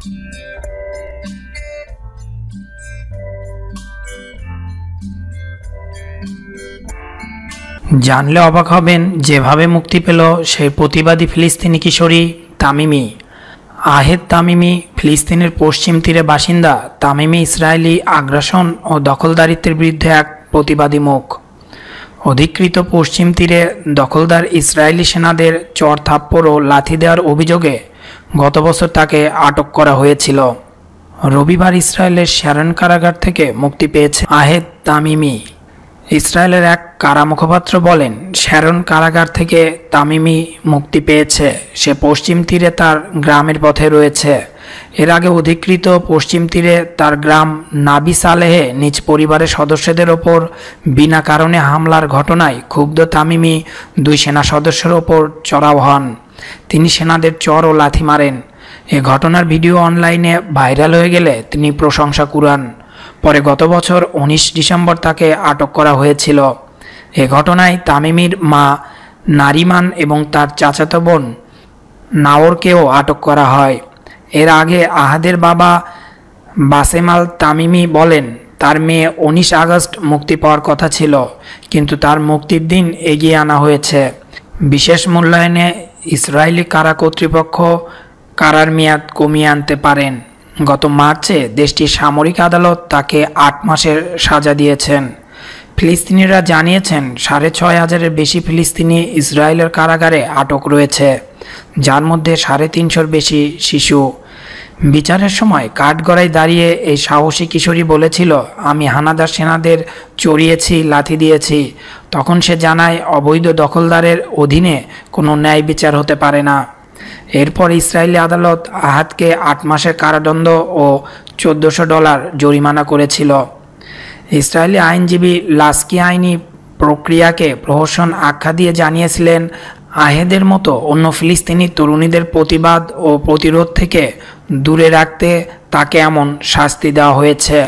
জানলে অবাক হবেন যেভাবে মুক্তি পেল সেই প্রতিবাদী ফিলিস্তিনি কিশোরী তামিমি আহেদ তামিমি ফিলিস্তিনের পশ্চিম তীরে বাসিন্দা তামিমি ইসরায়েলি আগ্রাসন ও দখলদারিত্বের বিরুদ্ধে এক প্রতিবাদী মুখ অধিকৃত পশ্চিম তীরে দখলদার ইসরায়েলি সেনাদের চর থাপ্পড় ও লাথি দেওয়ার অভিযোগে গত বছর তাকে আটক করা হয়েছিল রবিবার ইসরায়েলের শ্যারন কারাগার থেকে মুক্তি পেয়েছে আহেদ তামিমি ইসরায়েলের এক কারা মুখপাত্র বলেন শ্যারন কারাগার থেকে তামিমি মুক্তি পেয়েছে সে পশ্চিম তীরে তার গ্রামের পথে রয়েছে এর আগে অধিকৃত পশ্চিম তীরে তার গ্রাম নাবি সালেহে নিজ পরিবারের সদস্যদের ওপর বিনা কারণে হামলার ঘটনায় ক্ষুব্ধ তামিমি দুই সেনা সদস্যের ওপর চড়াও হন তিনি সেনাদের চর ও লাথি মারেন এ ঘটনার ভিডিও অনলাইনে ভাইরাল হয়ে গেলে তিনি প্রশংসা কুরান পরে গত বছর উনিশ ডিসেম্বর তাকে আটক করা হয়েছিল এ ঘটনায় তামিমির মা নারিমান এবং তার চাচাতো বোন নাওরকেও আটক করা হয় এর আগে আহাদের বাবা বাসেমাল তামিমি বলেন তার মেয়ে উনিশ আগস্ট মুক্তি পাওয়ার কথা ছিল কিন্তু তার মুক্তির দিন এগিয়ে আনা হয়েছে বিশেষ মূল্যায়নে ইসরায়েলি কারা কর্তৃপক্ষ কারার মেয়াদ কমিয়ে আনতে পারেন গত মার্চে দেশটির সামরিক আদালত তাকে আট মাসের সাজা দিয়েছেন ফিলিস্তিনিরা জানিয়েছেন সাড়ে ছয় হাজারের বেশি ফিলিস্তিনি ইসরায়েলের কারাগারে আটক রয়েছে যার মধ্যে সাড়ে তিনশোর বেশি শিশু বিচারের সময় কাঠগড়ায় দাঁড়িয়ে এই সাহসী কিশোরী বলেছিল আমি হানাদার সেনাদের চড়িয়েছি লাথি দিয়েছি তখন সে জানায় অবৈধ দখলদারের অধীনে কোনো ন্যায় বিচার হতে পারে না এরপর ইসরায়েলি আদালত আহাতকে আট মাসের কারাদণ্ড ও চোদ্দোশো ডলার জরিমানা করেছিল ইসরায়েলি আইনজীবী লাস্কি আইনি প্রক্রিয়াকে প্রহসন আখ্যা দিয়ে জানিয়েছিলেন আহেদের মতো অন্য ফিলিস্তিনি তরুণীদের প্রতিবাদ ও প্রতিরোধ থেকে দূরে রাখতে তাকে এমন শাস্তি দেওয়া হয়েছে